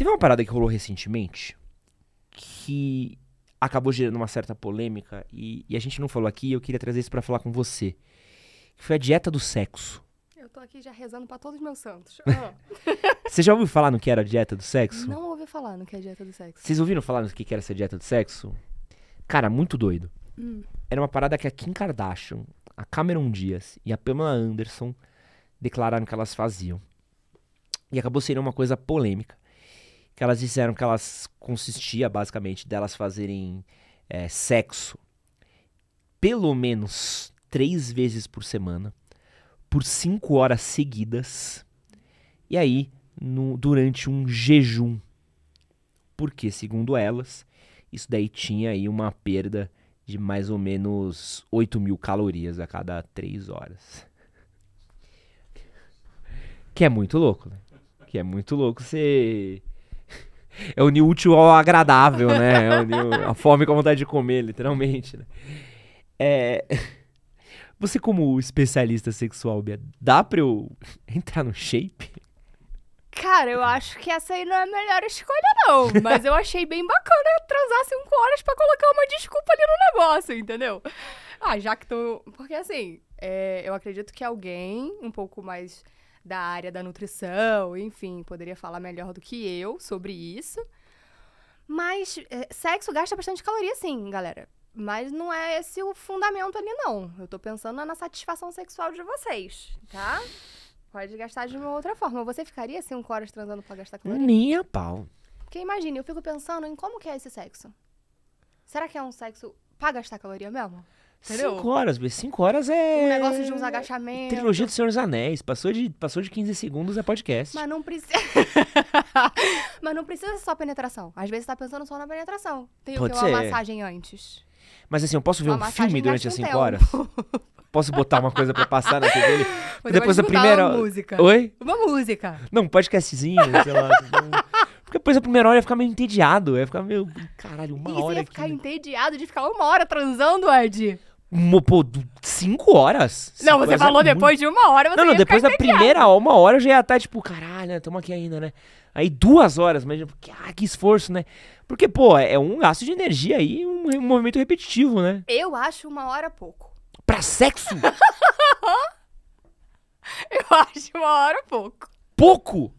Teve uma parada que rolou recentemente que acabou gerando uma certa polêmica e, e a gente não falou aqui. Eu queria trazer isso para falar com você. foi a dieta do sexo. Eu tô aqui já rezando para todos os meus santos. Oh. você já ouviu falar no que era a dieta do sexo? Não ouvi falar no que é a dieta do sexo. Vocês ouviram falar no que era essa dieta do sexo? Cara, muito doido. Hum. Era uma parada que a Kim Kardashian, a Cameron Diaz e a Pamela Anderson declararam que elas faziam. E acabou sendo uma coisa polêmica que elas disseram que elas consistia basicamente delas fazerem é, sexo pelo menos três vezes por semana, por cinco horas seguidas, e aí no, durante um jejum. Porque, segundo elas, isso daí tinha aí uma perda de mais ou menos 8 mil calorias a cada três horas. Que é muito louco, né? Que é muito louco você é unir útil ao agradável, né? É unir a fome com a vontade de comer, literalmente. Né? É... Você, como especialista sexual, Bia, dá pra eu entrar no shape? Cara, eu acho que essa aí não é a melhor escolha, não. Mas eu achei bem bacana transar cinco horas para colocar uma desculpa ali no negócio, entendeu? Ah, já que tô. Porque assim, é... eu acredito que alguém um pouco mais da área da nutrição, enfim, poderia falar melhor do que eu sobre isso. Mas é, sexo gasta bastante caloria, sim, galera. Mas não é esse o fundamento ali, não. Eu tô pensando na satisfação sexual de vocês, tá? Pode gastar de uma outra forma. Você ficaria assim um horas transando pra gastar caloria? Nem a pau. Porque imagine, eu fico pensando em como que é esse sexo. Será que é um sexo pra gastar caloria mesmo? Entendeu? Cinco horas, B. Cinco horas é. Um negócio de uns agachamentos. Trilogia do Senhor dos Anéis. Passou de, passou de 15 segundos é podcast. Mas não precisa. Mas não precisa só penetração. Às vezes você tá pensando só na penetração. Tem Pode que ter uma massagem antes. Mas assim, eu posso ver uma um filme durante as 5 assim, horas? Posso botar uma coisa pra passar na TV dele? Depois da primeira. Uma música. Oi? Uma música. Não, um podcastzinho, sei lá. Tipo, Porque depois da primeira hora ia ficar meio entediado. Ia ficar meio. Caralho, uma e hora. Você ia ficar aqui, entediado de ficar uma hora transando, Ed? Pô, cinco horas? Cinco não, você horas é falou é depois muito... de uma hora, você Não, não, depois da primeira uma hora eu já ia estar, tá, tipo, caralho, né? Tamo aqui ainda, né? Aí duas horas, mas tipo, ah, que esforço, né? Porque, pô, é um gasto de energia aí, um, um movimento repetitivo, né? Eu acho uma hora pouco. Pra sexo? eu acho uma hora pouco. Pouco?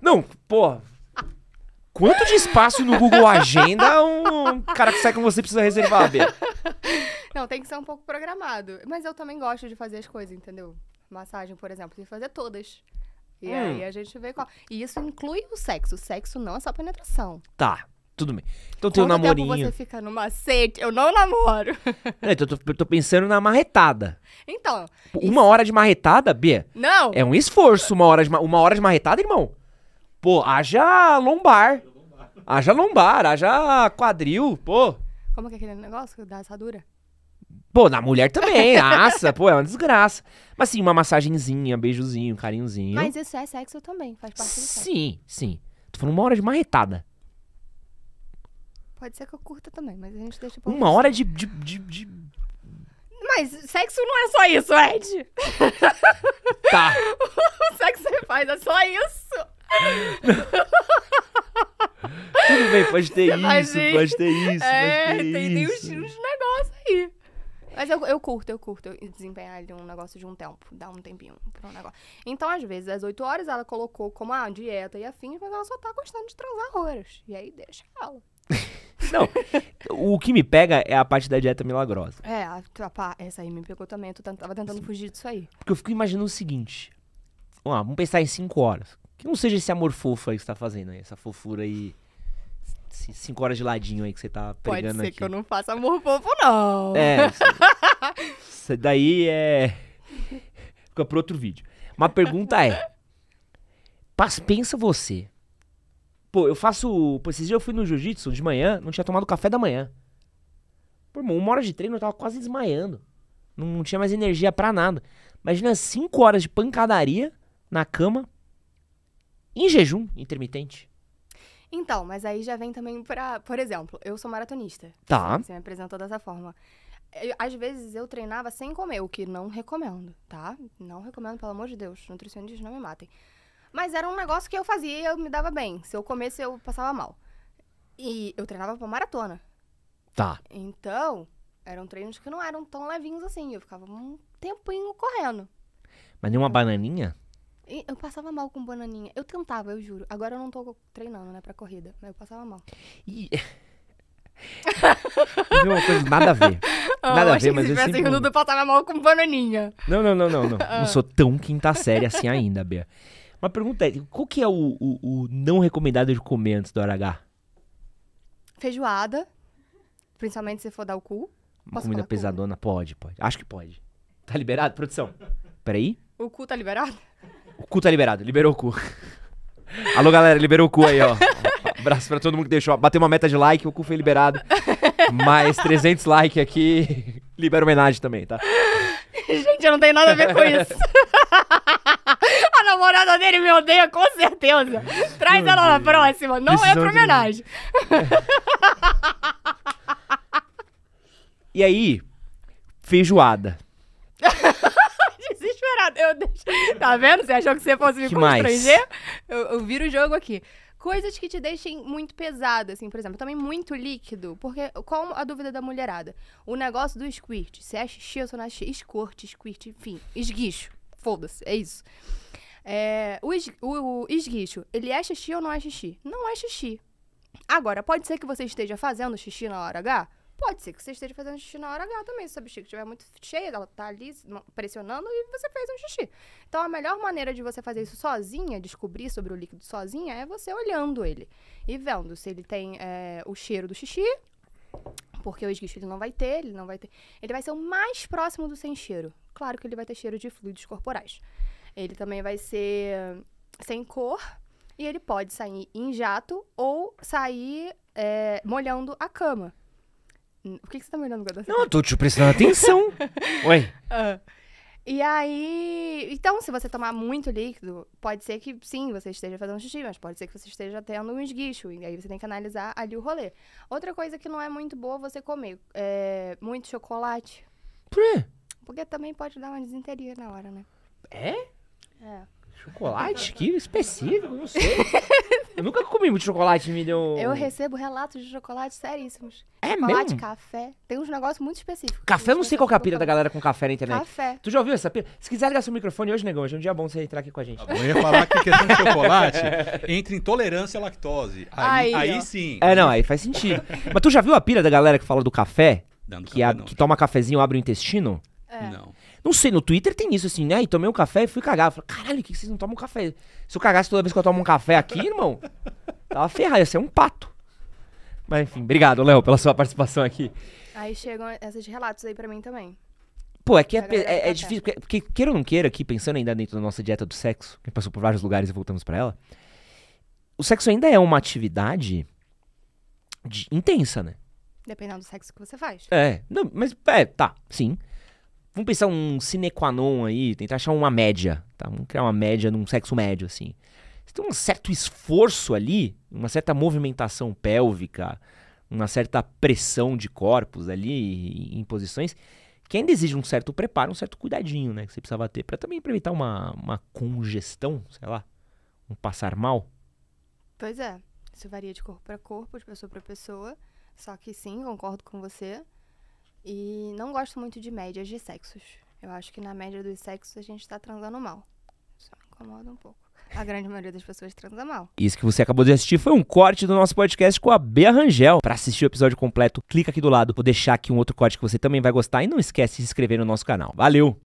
Não, pô. Quanto de espaço no Google Agenda um cara que sai com você precisa reservar, Bia? não, tem que ser um pouco programado. Mas eu também gosto de fazer as coisas, entendeu? Massagem, por exemplo, tem que fazer todas. E hum. aí a gente vê qual. E isso inclui o sexo. O sexo não é só penetração. Tá. Tudo bem. Então tem o um namorinho. Tempo você fica no macete, eu não namoro. é, então, eu tô, tô pensando na marretada. Então. Uma isso... hora de marretada, Bia? Não. É um esforço uma hora de, uma hora de marretada, irmão. Pô, haja lombar. Haja lombar, haja quadril, pô. Como que é aquele negócio da assadura? Pô, na mulher também, assa, pô, é uma desgraça. Mas sim, uma massagenzinha, beijozinho, carinhozinho. Mas isso é sexo também, faz parte do sexo. Sim, sim. Tô falando uma hora de marretada. Pode ser que eu curta também, mas a gente deixa pra Uma hora de, de, de, de- Mas sexo não é só isso, Ed. Tá. o sexo que você faz é só isso tudo bem, pode ter isso, pode, pode ter isso, é, pode ter tem, isso. Tem uns, uns negócios aí. Mas eu, eu curto, eu curto desempenhar um negócio de um tempo, dar um tempinho pra um negócio. Então, às vezes, às 8 horas ela colocou como a ah, dieta e afins, mas ela só tá gostando de transar horas. E aí deixa ela. Não, o que me pega é a parte da dieta milagrosa. É, a, a, essa aí me pegou também, eu tava tentando fugir disso aí. Porque eu fico imaginando o seguinte, vamos, lá, vamos pensar em 5 horas. Que não seja esse amor fofo aí que você tá fazendo aí, essa fofura aí assim, cinco horas de ladinho aí que você tá pegando Pode ser aqui. que eu não faça amor fofo, não. É. Isso daí é... Fica pro outro vídeo. Uma pergunta é... Pensa você. Pô, eu faço... Pô, esses dias eu fui no jiu-jitsu de manhã, não tinha tomado café da manhã. Pô, irmão, uma hora de treino eu tava quase desmaiando. Não, não tinha mais energia para nada. Imagina cinco horas de pancadaria na cama, em jejum intermitente. Então, mas aí já vem também pra. Por exemplo, eu sou maratonista. Tá. Você me apresentou dessa forma. às vezes eu treinava sem comer, o que não recomendo, tá? Não recomendo, pelo amor de Deus. Nutricionistas não me matem. Mas era um negócio que eu fazia e eu me dava bem. Se eu comesse, eu passava mal. E eu treinava pra maratona. Tá. Então, eram treinos que não eram tão levinhos assim. Eu ficava um tempinho correndo. Mas uma bananinha? Eu passava mal com bananinha. Eu tentava, eu juro. Agora eu não tô treinando, né, pra corrida. Mas eu passava mal. E... É uma coisa nada a ver. Ah, nada a ver, mas eu sempre... Assim, eu passava mal com bananinha. Não, não, não, não. Não, ah. não sou tão quinta série assim ainda, Bia. Uma pergunta é, qual que é o, o, o não recomendado de comer antes do hora H? Feijoada. Principalmente se for dar o cu. Posso comida pesadona? Pode, pode. Acho que pode. Tá liberado, produção? Peraí. O cu tá liberado? O cu tá liberado, liberou o cu. Alô, galera, liberou o cu aí, ó. Abraço pra todo mundo que deixou. Bateu uma meta de like, o cu foi liberado. Mais 300 likes aqui. Libera homenagem também, tá? Gente, eu não tenho nada a ver com isso. a namorada dele me odeia, com certeza. Traz Meu ela na próxima. Não Precisão é pra homenagem. e aí, feijoada. Tá vendo? Você achou que você fosse me que constranger? Eu, eu viro o jogo aqui coisas que te deixem muito pesado assim, por exemplo, também muito líquido, porque qual a dúvida da mulherada? O negócio do squirt, se é xixi ou não é xixi, escorte, squirt, enfim, esguicho, foda-se, é isso. É, o, es, o, o, esguicho, ele é xixi ou não é xixi? Não é xixi. Agora, pode ser que você esteja fazendo xixi na hora H? Pode ser que você esteja fazendo xixi na hora H também. Se a bexiga estiver muito cheia, ela tá ali pressionando e você fez um xixi. Então, a melhor maneira de você fazer isso sozinha, descobrir sobre o líquido sozinha, é você olhando ele e vendo se ele tem é, o cheiro do xixi, porque o esguicho ele não vai ter, ele não vai ter. Ele vai ser o mais próximo do sem cheiro. Claro que ele vai ter cheiro de fluidos corporais. Ele também vai ser sem cor e ele pode sair em jato ou sair é, molhando a cama. Por que, que você tá me olhando com Não, eu tô te prestando atenção. oi ah, E aí. Então, se você tomar muito líquido, pode ser que sim, você esteja fazendo xixi, mas pode ser que você esteja tendo um esguicho. E aí você tem que analisar ali o rolê. Outra coisa que não é muito boa você comer é muito chocolate. Por quê? Porque também pode dar uma desinteria na hora, né? É? É. Chocolate? Que específico, não sei. Eu nunca comi muito chocolate, me deu. Eu recebo relatos de chocolate seríssimos. É chocolate, mesmo? café. Tem uns negócios muito específicos. Café, eu não sei qual é a pira da galera com café na internet. Café. Tu já ouviu essa pira? Se quiser ligar seu microfone hoje, negão, hoje é um dia bom você entrar aqui com a gente. Tá eu ia falar que questão de chocolate entre intolerância à lactose. Aí, aí, aí sim. É, não, aí faz sentido. Mas tu já viu a pira da galera que fala do café? que, café, a, que toma cafezinho, abre o intestino? É. Não. Não sei, no Twitter tem isso assim, né? E tomei um café e fui cagar. Eu falei, caralho, que vocês não tomam café? Se eu cagasse toda vez que eu tomo um café aqui, irmão, tava ferrado, ia ser um pato. Mas enfim, obrigado, Léo, pela sua participação aqui. Aí chegam esses relatos aí pra mim também. Pô, é que é, é, é difícil, porque, porque queira ou não queira, aqui pensando ainda dentro da nossa dieta do sexo, que passou por vários lugares e voltamos para ela, o sexo ainda é uma atividade de, intensa, né? Dependendo do sexo que você faz. É, não, mas é, tá, sim. Vamos pensar um sine qua non aí, tentar achar uma média, tá? Vamos criar uma média num sexo médio, assim. Você tem um certo esforço ali, uma certa movimentação pélvica, uma certa pressão de corpos ali em posições, que ainda exige um certo preparo, um certo cuidadinho, né? Que você precisava ter para também evitar uma, uma congestão, sei lá, um passar mal. Pois é, isso varia de corpo para corpo, de pessoa para pessoa. Só que sim, concordo com você. E não gosto muito de médias de sexos. Eu acho que na média dos sexos a gente tá transando mal. Isso me incomoda um pouco. A grande maioria das pessoas transa mal. Isso que você acabou de assistir foi um corte do nosso podcast com a Bea Rangel. Para assistir o episódio completo, clica aqui do lado. Vou deixar aqui um outro corte que você também vai gostar. E não esquece de se inscrever no nosso canal. Valeu!